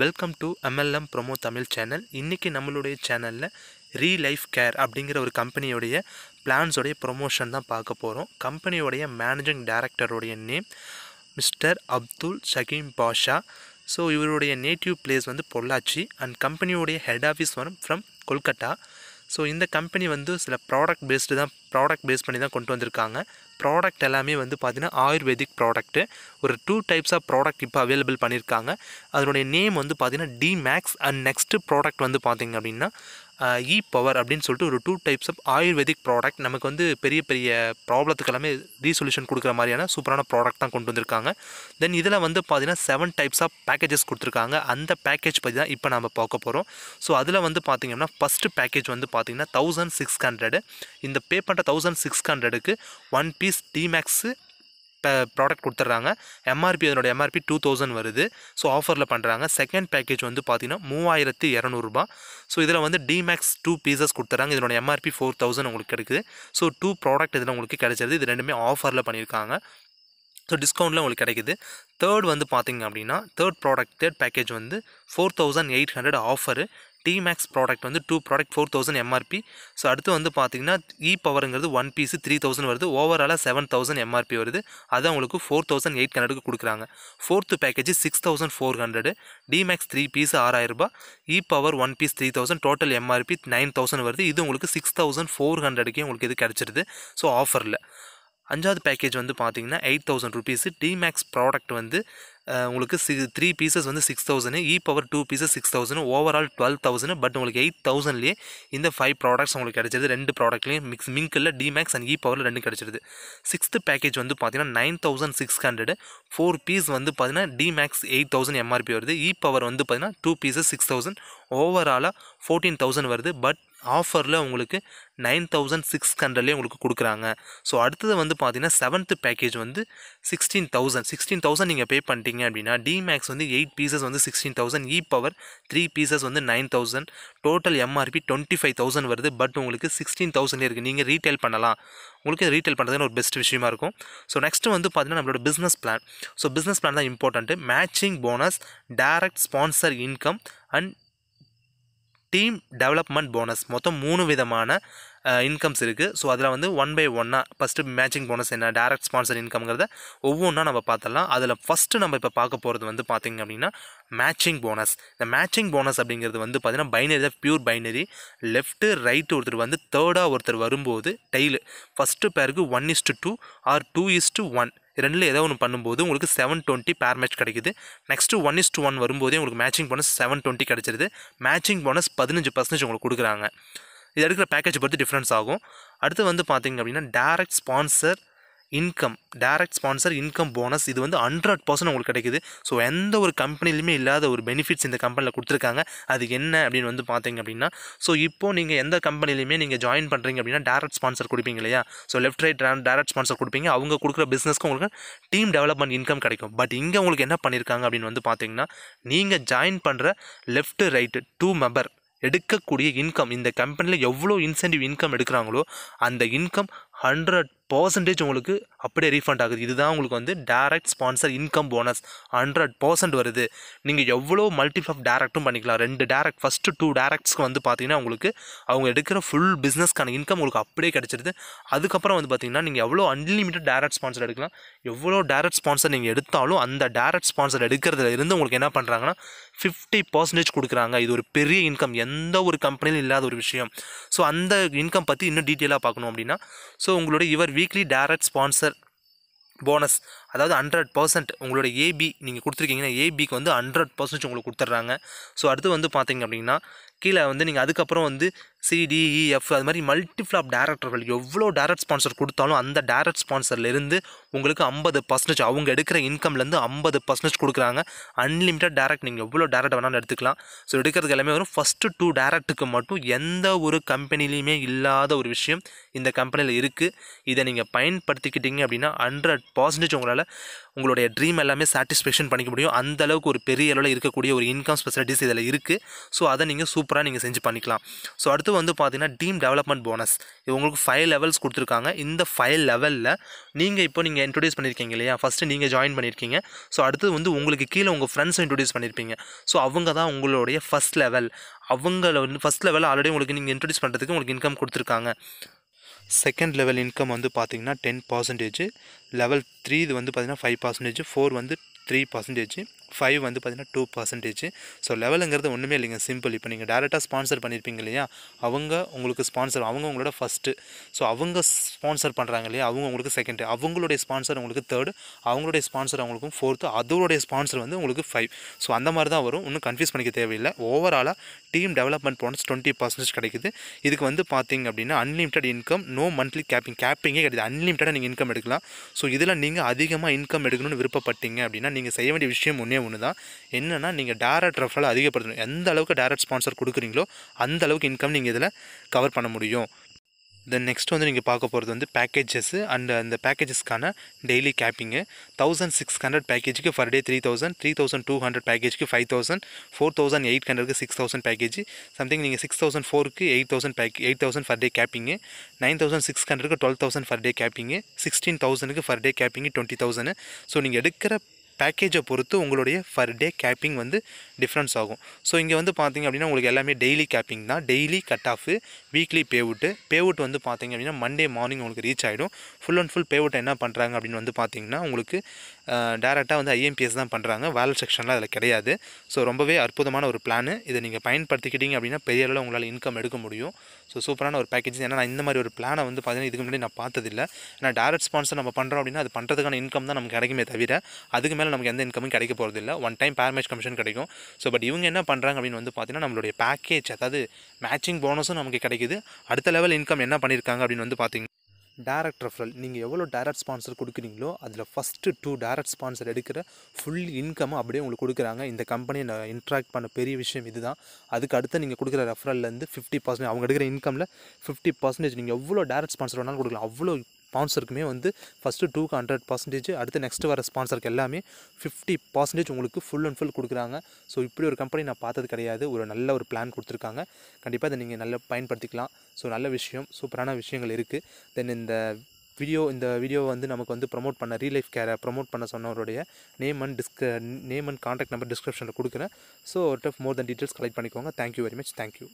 welcome to MLM promo Tamil channel இன்றைக்கி நம்மளுடைய சேனலில் ரீ லைஃப் கேர் அப்படிங்கிற ஒரு கம்பெனியுடைய பிளான்ஸோடைய ப்ரொமோஷன் தான் பார்க்க போகிறோம் கம்பெனியோடைய மேனேஜிங் டைரக்டருடைய name mister Abdul Shakeem Basha so இவருடைய நேட்டிவ் பிளேஸ் வந்து பொள்ளாச்சி அண்ட் கம்பெனியுடைய ஹெட் ஆஃபீஸ் வரும் ஃப்ரம் கொல்கட்டா ஸோ இந்த கம்பெனி வந்து சில ப்ராடக்ட் பேஸ்டு தான் ப்ராடக்ட் பேஸ் பண்ணி தான் கொண்டு வந்திருக்காங்க ப்ராடக்ட் எல்லாமே வந்து பார்த்திங்கன்னா ஆயுர்வேதிக் ப்ராடக்ட்டு ஒரு டூ டைப்ஸ் ஆஃப் ப்ராடக்ட் இப்போ அவைலபிள் பண்ணியிருக்காங்க அதனுடைய நேம் வந்து பார்த்திங்கன்னா D max and next product வந்து பார்த்திங்க அப்படின்னா இ பவர் அப்படின்னு சொல்லிட்டு ஒரு two types of Ayurvedic product நமக்கு வந்து பெரிய பெரிய ப்ராப்ளத்துக்கு எல்லாமே ரீசொல்யூஷன் கொடுக்குற மாதிரியான சூப்பரான ப்ராடக்ட் தான் கொண்டு வந்திருக்காங்க தென் இதில் வந்து பார்த்திங்கன்னா செவன் டைப்ஸ் ஆஃப் பேக்கேஜஸ் கொடுத்துருக்காங்க அந்த பேக்கேஜ் பற்றி தான் இப்போ நம்ம பார்க்க போகிறோம் ஸோ அதில் வந்து பார்த்திங்கன்னா ஃபஸ்ட்டு பேக்கேஜ் வந்து பார்த்திங்கன்னா தௌசண்ட் சிக்ஸ் ஹண்ட்ரடு இந்த பே பண்ணுற தௌசண்ட் சிக்ஸ் ஹண்ட்ரடுக்கு ஒன் பீஸ் டிமேக்ஸு ப்ராடக்ட் கொடுத்துட்றாங்க எம்ஆர்பி அதனோட எம்ஆர்பி டூ தௌசண்ட் வருது ஸோ ஆஃபரில் பண்ணுறாங்க செகண்ட் பேக்கேஜ் வந்து பார்த்திங்கன்னா மூவாயிரத்தி இரநூறுபா ஸோ இதில் வந்து டிமேக்ஸ் டூ பீசஸ் கொடுத்துட்றாங்க இதனோட எம்ஆர்பி ஃபோர் தௌசண்ட் உங்களுக்கு கிடைக்குது ஸோ டூ ப்ராடக்ட் இதில் உங்களுக்கு கிடைச்சிருது இது ரெண்டுமே ஆஃபரில் பண்ணியிருக்காங்க ஸோ டிஸ்கவுண்ட்டில் உங்களுக்கு கிடைக்குது தேர்ட் வந்து பார்த்திங்க அப்படின்னா தேர்ட் ப்ராடக்ட் தேர்ட் பேக்கேஜ் வந்து four thousand eight hundred offer D max product வந்து two product four thousand MRP so அடுத்து வந்து பார்த்தீங்கன்னா இ பவருங்கிறது ஒன் பீஸு த்ரீ தௌசண்ட் வருது ஓவராலாக செவன் தௌசண்ட் எம்ஆர்பி வருது அது அவங்களுக்கு ஃபோர் தௌசண்ட் எயிட் ஹண்ட்ரடுக்கு கொடுக்குறாங்க fourth package six thousand four hundred D max three piece ஆறாயிரரூபா E power one piece three thousand total MRP nine thousand வருது இது உங்களுக்கு சிக்ஸ் தௌசண்ட் ஃபோர் ஹண்ட்ரடுக்கே உங்களுக்கு இது கிடச்சிருது ஸோ ஆஃபரில் அஞ்சாவது பேக்கேஜ் வந்து பார்த்தீங்கன்னா eight thousand rupees D max product வந்து உங்களுக்கு சி த்ரீ பீசஸ் வந்து six thousand E power two pieces six thousand overall twelve thousand but உங்களுக்கு எயிட் தௌசண்ட்லேயே இந்த ஃபைவ் ப்ராடக்ட்ஸ் உங்களுக்கு கிடைச்சிருது ரெண்டு ப்ராடக்ட்லேயும் mix mingle D max and E பவரில் ரெண்டு கிடச்சிருது சிக்ஸ்த்து பேக்கேஜ் வந்து பார்த்தீங்கன்னா nine thousand six hundred four piece வந்து பார்த்தீங்கன்னா டிமேக்ஸ் எயிட் தௌசண்ட் எம்ஆர்பி வருது இ பவர் வந்து பார்த்தீங்கன்னா டூ பீசஸ் சிக்ஸ் தௌசண்ட் ஓவராலாக ஃபோர்டீன் தௌசண்ட் வருது பட் ஆஃபரில் உங்களுக்கு நைன் தௌசண்ட் சிக்ஸ் ஹண்ட்ரட்லேயே உங்களுக்கு கொடுக்குறாங்க ஸோ அடுத்தது வந்து பார்த்தீங்கன்னா செவன்த்து பேக்கேஜ் வந்து சிக்ஸ்டீன் தௌசண்ட் சிக்ஸ்டீன் தௌசண்ட் நீங்கள் பே பண்ணிட்டீங்க அப்படின்னா டிமேக்ஸ் வந்து எயிட் பீசஸ் வந்து sixteen thousand E power three pieces வந்து nine thousand total MRP twenty five thousand வருது பட் உங்களுக்கு சிக்ஸ்டீன் தௌசண்ட்லேயே இருக்குது நீங்கள் ரீட்டைல் பண்ணலாம் உங்களுக்கு ரீட்டைல் பண்ணுறதுன்னு ஒரு பெஸ்ட் விஷயமா இருக்கும் ஸோ நெக்ஸ்ட்டு வந்து பார்த்தீங்கன்னா நம்மளோட business plan so business plan தான் important matching bonus direct sponsor income and team development bonus மொத்தம் மூணு விதமான இன்கம்ஸ் இருக்குது ஸோ அதில் வந்து ஒன் பை ஒன்னாக ஃபஸ்ட்டு மேட்சிங் போனஸ் என்ன டேரக்ட் ஸ்பான்சர் இன்கம்ங்கிறத ஒவ்வொன்றா நம்ம பார்த்துடலாம் அதில் ஃபஸ்ட்டு நம்ம இப்போ பார்க்க போகிறது வந்து பார்த்திங்க அப்படின்னா மேட்சிங் போனஸ் இந்த மேட்சிங் போனஸ் அப்படிங்கிறது வந்து பார்த்திங்கன்னா binary pure binary left right ஒருத்தர் வந்து தேர்டாக ஒருத்தர் வரும்போது டெய்லு ஃபஸ்ட்டு பேருக்கு one is two or two is one ரெண்டில் ஏதோ ஒன்று பண்ணும்போது உங்களுக்கு செவன் டுவெண்ட்டி பேர் மேட்ச் கிடைக்குது next one is two one வரும்போதே உங்களுக்கு மேட்சிங் போனஸ் செவன் டுவெண்ட்டி கிடச்சிருது மேட்சிங் போனஸ் பதினஞ்சு பர்சன்டேஜ் உங்களுக்கு கொடுக்குறாங்க இது எடுக்கிற பேக்கேஜ் பொறுத்து டிஃப்ரென்ஸ் ஆகும் அடுத்து வந்து பார்த்திங்க அப்படின்னா direct sponsor income direct sponsor income bonus இது வந்து ஹண்ட்ரட் பர்சன்ட் உங்களுக்கு கிடைக்குது ஸோ எந்த ஒரு கம்பெனிலையுமே இல்லாத ஒரு பெனிஃபிட்ஸ் இந்த கம்பெனியில் கொடுத்துருக்காங்க அது என்ன அப்படின்னு வந்து பார்த்தீங்க அப்படின்னா ஸோ இப்போது நீங்கள் எந்த கம்பெனிலையுமே நீங்கள் ஜாயின் பண்ணுறீங்க அப்படின்னா டேரக்ட் ஸ்பான்சர் கொடுப்பீங்க இல்லையா so left right direct sponsor கொடுப்பீங்க அவங்க கொடுக்குற பிஸ்னஸ்க்கு உங்களுக்கு டீம் டெவலப்மெண்ட் இன்கம் கிடைக்கும் பட் இங்கே உங்களுக்கு என்ன பண்ணியிருக்காங்க அப்படின்னு வந்து பார்த்தீங்கன்னா நீங்கள் ஜாயின் பண்ணுற லெஃப்ட் ரைட்டு டூ மெம்பர் எடுக்கக்கூடிய இன்கம் இந்த கம்பெனியில் எவ்வளோ இன்சென்டிவ் இன்கம் எடுக்கிறாங்களோ அந்த இன்கம் ஹண்ட்ரட் பர்சன்டேஜ் உங்களுக்கு அப்படியே ரீஃபண்ட் ஆகுது இதுதான் உங்களுக்கு வந்து direct sponsor income bonus hundred percent வருது நீங்கள் எவ்வளோ மல்டிபிள் ஆஃப் டேரக்ட்டும் பண்ணிக்கலாம் ரெண்டு டேரக்ட் ஃபஸ்ட்டு டூ டேரக்ட்ஸ்க்கு வந்து பார்த்தீங்கன்னா உங்களுக்கு அவங்க எடுக்கிற ஃபுல் பிஸ்னஸ்க்கான இன்கம் உங்களுக்கு அப்படியே கிடச்சிருது அதுக்கப்புறம் வந்து பார்த்தீங்கன்னா நீங்கள் எவ்வளோ அன்லிமிட்டட் டேரக்ட் ஸ்பான்சர் எடுக்கலாம் எவ்வளோ டேரக்ட் ஸ்பான்சர் நீங்கள் எடுத்தாலும் அந்த டேரக்ட் ஸ்பான்சர் எடுக்கிறதுல இருந்து உங்களுக்கு என்ன பண்ணுறாங்கன்னா ஃபிஃப்டி பர்சன்டேஜ் கொடுக்குறாங்க இது ஒரு பெரிய இன்கம் எந்த ஒரு கம்பெனியிலும் இல்லாத ஒரு விஷயம் ஸோ அந்த இன்கம் பற்றி இன்னும் டீட்டெயிலாக பார்க்கணும் அப்படின்னா ஸோ ஸோ உங்களோட your weekly direct sponsor bonus அதாவது ஹண்ட்ரட் பர்சன்ட் உங்களோட ஏபி நீங்கள் கொடுத்துருக்கீங்கன்னா ஏபிக்கு வந்து ஹண்ட்ரட் பர்சன்ட் உங்களுக்கு கொடுத்துட்றாங்க ஸோ அடுத்து வந்து பார்த்திங்க அப்படின்னா கீழே வந்து நீங்கள் அதுக்கப்புறம் வந்து சிடிஇஎஃப் e, அது மாதிரி மல்டிஃப்ளாப் டேரக்டர்கள் எவ்வளோ டேரக்ட் ஸ்பான்சர் கொடுத்தாலும் அந்த டேரக்ட் ஸ்பான்சர்லேருந்து உங்களுக்கு ஐம்பது பர்சன்டேஜ் அவங்க எடுக்கிற இன்கம்லேருந்து ஐம்பது பர்சன்டேஜ் கொடுக்குறாங்க அன்லிமிட்டட் டேரக்ட் நீங்கள் எவ்வளோ டேரக்ட் வேணாலும் எடுத்துக்கலாம் ஸோ எடுக்கிறதுக்கு எல்லாமே வரும் ஃபஸ்ட்டு டூ டேரக்ட்டுக்கு மட்டும் எந்த ஒரு கம்பெனிலையுமே இல்லாத ஒரு விஷயம் இந்த கம்பெனியில் இருக்குது இதை நீங்கள் பயன்படுத்திக்கிட்டீங்க அப்படின்னா ஹண்ட்ரட் பர்சன்டேஜ் உங்களால் உங்களுடைய ட்ரீம் எல்லாமே சாட்டிஸ்ஃபேக்ஷன் பண்ணிக்க முடியும் அந்த அளவுக்கு ஒரு பெரிய அளவில் இருக்கக்கூடிய ஒரு இன்கம் ஸ்பெசிலிட்டிஸ் இதில் இருக்குது ஸோ அதை நீங்கள் சூப்பராக நீங்கள் செஞ்சு பண்ணிக்கலாம் ஸோ அடுத்து வந்து பார்த்தீங்கன்னா டீம் டெவலப்மெண்ட் போனஸ் இது உங்களுக்கு ஃபைவ் லெவல்ஸ் கொடுத்துருக்காங்க இந்த ஃபைவ் லெவலில் நீங்கள் இப்போ நீங்கள் இன்ட்ரடியூஸ் பண்ணியிருக்கீங்க இல்லையா ஃபஸ்ட்டு நீங்கள் ஜாயின் பண்ணியிருக்கீங்க ஸோ அடுத்து வந்து உங்களுக்கு கீழே உங்கள் ஃப்ரெண்ட்ஸும் இன்ட்ரடியூஸ் பண்ணியிருப்பீங்க ஸோ அவங்க தான் உங்களுடைய ஃபஸ்ட் லெவல் அவங்கள வந்து ஃபஸ்ட் லெவலில் ஆல்ரெடி உங்களுக்கு நீங்கள் இன்ட்ரடியூஸ் பண்ணுறதுக்கு உங்களுக்கு இன்கம் கொடுத்துருக்காங்க செகண்ட் லெவல் இன்கம் வந்து பார்த்திங்கன்னா டென் பர்சன்டேஜ் லெவல் த்ரீ இது வந்து பார்த்திங்கன்னா ஃபைவ் பர்சன்டேஜ் ஃபோர் வந்து த்ரீ பர்சன்டேஜ் ஃபைவ் வந்து பார்த்திங்கன்னா டூ பர்சன்டேஜ் ஸோ லெவலுங்கிறது ஒன்றுமே இல்லைங்க சிம்பிள் இப்போ நீங்கள் டேரெக்டாக ஸ்பான்சர் பண்ணியிருப்பீங்க இல்லையா அவங்க உங்களுக்கு ஸ்பான்சர் அவங்க உங்களோட ஃபஸ்ட்டு ஸோ அவங்க ஸ்பான்சர் பண்ணுறாங்க இல்லையா அவங்க உங்களுக்கு செகண்டு அவங்களுடைய ஸ்பான்சர் உங்களுக்கு தேர்டு அவங்களுடைய ஸ்பான்சர் அவங்களுக்கும் ஃபோர்த்து அதோடைய ஸ்பான்சர் வந்து உங்களுக்கு ஃபைவ் ஸோ அந்த மாதிரி தான் வரும் ஒன்றும் கன்ஃபியூஸ் பண்ணிக்க தேவையில்லை ஓவராலாக team development bonus twenty percentage கிடைக்குது இதுக்கு வந்து பார்த்திங்க அப்படின்னா unlimited income no monthly capping கேப்பிங்கே கிடையாது அன்லிமிட்டடாக நீங்கள் இன்கம் எடுக்கலாம் ஸோ இதில் நீங்கள் அதிகமாக இன்கம் எடுக்கணும்னு விருப்பப்பட்டீங்க அப்படின்னா நீங்கள் செய்ய வேண்டிய விஷயம் ஒன்றே ஒன்று தான் என்னென்னா நீங்கள் டேரக்ட் ரெஃபரல் அதிகப்படுத்தணும் எந்த அளவுக்கு டேரக்ட் ஸ்பான்சர் கொடுக்குறீங்களோ அந்த அளவுக்கு இன்கம் நீங்கள் இதில் கவர் பண்ண முடியும் தென் நெக்ஸ்ட் வந்து நீங்கள் பார்க்க போகிறது வந்து பேக்கேஜஸ் அண்ட் அந்த பேக்கேஜஸ்க்கான daily capping thousand six hundred பேக்கேஜுக்கு per day three thousand three thousand two hundred பேக்கேஜுக்கு five thousand four thousand eight ஹண்ட்ரட்க்கு சிக்ஸ் தௌசண்ட் பேக்கேஜ் சம்திங் நீங்கள் சிக்ஸ் தௌசண்ட் ஃபோருக்கு eight thousand pack eight thousand per day capping nine thousand six ஹண்ட்ரட்க்கு twelve thousand per day capping sixteen தௌசண்ட்க்கு per day capping twenty thousand so நீங்கள் எடுக்கிற பேக்கேஜை பொறுத்து உங்களுடைய ஃபர் டே கேப்பிங் வந்து டிஃப்ரென்ஸ் ஆகும் ஸோ இங்கே வந்து பார்த்திங்க அப்படின்னா உங்களுக்கு எல்லாமே டெய்லி கேப்பிங் தான் daily cut off weekly payout payout வந்து பார்த்திங்க அப்படின்னா மண்டே மார்னிங் உங்களுக்கு ரீச் ஆகிடும் ஃபுல் அண்ட் ஃபுல் பேவுட் என்ன பண்ணுறாங்க அப்படின்னு வந்து பார்த்திங்கன்னா உங்களுக்கு டேரெக்டாக வந்து ஐஎம்பிஎஸ் தான் பண்ணுறாங்க வேலை செக்ஷன்லாம் அதில் கிடையாது ஸோ ரொம்பவே அற்புதமான ஒரு பிளான் இதை நீங்கள் பயன்படுத்திக்கிட்டீங்க அப்படின்னா பெரிய அளவில் உங்களால் இன்கம் எடுக்க முடியும் ஸோ சூப்பரான ஒரு பேக்கேஜ் ஏன்னா நான் இந்த மாதிரி ஒரு பிளானை வந்து பார்த்தீங்கன்னா இதுக்கு முன்னாடி நான் பார்த்ததில்லை ஏன்னா டேரக்ட் ஸ்பான்சர் நம்ம பண்ணுறோம் அப்படின்னா அது பண்ணுறதுக்கான இன்கம் தான் நமக்கு கிடைக்குமே தவிர அதுக்கு மேலே நமக்கு எந்த இன்கமும் கிடைக்க போகிறது இல்லை one time pair match commission கிடைக்கும் ஸோ பட் இவங்க என்ன பண்ணுறாங்க அப்படின்னு வந்து பார்த்தீங்கன்னா நம்மளுடைய பேக்கேஜ் அதாவது மேட்சிங் போனஸும் நமக்கு கிடைக்குது அடுத்த லெவல் இன்கம் என்ன பண்ணியிருக்காங்க அப்படின்னு வந்து பார்த்தீங்க டேரக்ட் ரெஃபரல் நீங்கள் எவ்வளோ டேரக்ட் ஸ்பான்சர் கொடுக்குறீங்களோ அதில் ஃபஸ்ட்டு டூ டேரக்ட் ஸ்பான்சர் எடுக்கிற ஃபுல் இன்கம் அப்படியே உங்களுக்கு கொடுக்குறாங்க இந்த கம்பெனியை நான் இன்ட்ராக்ட் பண்ண பெரிய விஷயம் இது தான் அதுக்கு அடுத்து நீங்கள் கொடுக்குற ரெஃபரல்லேருந்து ஃபிஃப்டி பர்சன்டேஜ் அவங்க எடுக்கிற இன்கமில் ஃபிஃப்டி பர்சன்டேஜ் நீங்கள் எவ்வளோ டேரக்ட் ஸ்பான்சர் வேணாலும் கொடுக்கலாம் அவ்வளோ ஸ்பான்சருக்குமே வந்து ஃபஸ்ட்டு டூக்கு ஹண்ட்ரட் பர்சன்டேஜ் அடுத்து நெக்ஸ்ட் வர ஸ்பான்சருக்கு எல்லாமே ஃபிஃப்டி பர்சன்டேஜ் உங்களுக்கு ஃபுல் அண்ட் ஃபுல் கொடுக்குறாங்க ஸோ இப்படி ஒரு கம்பெனி நான் பார்த்தது கிடையாது ஒரு நல்ல ஒரு பிளான் கொடுத்துருக்காங்க கண்டிப்பாக அதை நீங்கள் நல்லா பயன்படுத்திக்கலாம் ஸோ நல்ல விஷயம் சூப்பரான விஷயங்கள் இருக்குது தென் இந்த வீடியோ இந்த வீடியோ வந்து நமக்கு வந்து ப்ரொமோட் பண்ண ரீ லைஃப் கேரை ப்ரொமோட் பண்ண சொன்னவருடைய நேம் அண்ட் டிஸ்க நேம் அண்ட் கான்டாக்ட் நம்பர் டிஸ்கிரிப்ஷனில் கொடுக்குறேன் ஸோ ஒரு டஃப் மோர் தன் டீட்டெயில்ஸ் கலெக்ட் பண்ணிக்கோங்க தேங்க்யூ வெரி மச் தேங்க்யூ